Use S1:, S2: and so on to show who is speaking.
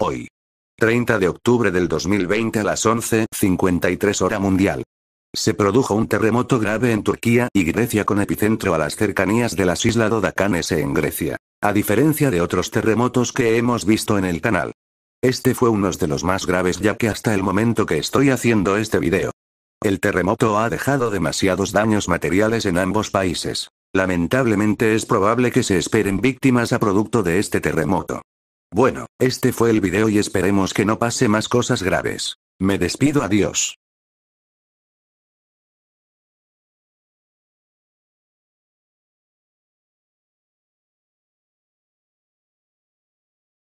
S1: Hoy. 30 de octubre del 2020 a las 11.53 hora mundial. Se produjo un terremoto grave en Turquía y Grecia con epicentro a las cercanías de las islas Dodacanese en Grecia, a diferencia de otros terremotos que hemos visto en el canal. Este fue uno de los más graves ya que hasta el momento que estoy haciendo este video. El terremoto ha dejado demasiados daños materiales en ambos países. Lamentablemente es probable que se esperen víctimas a producto de este terremoto. Bueno, este fue el video y esperemos que no pase más cosas graves. Me despido adiós.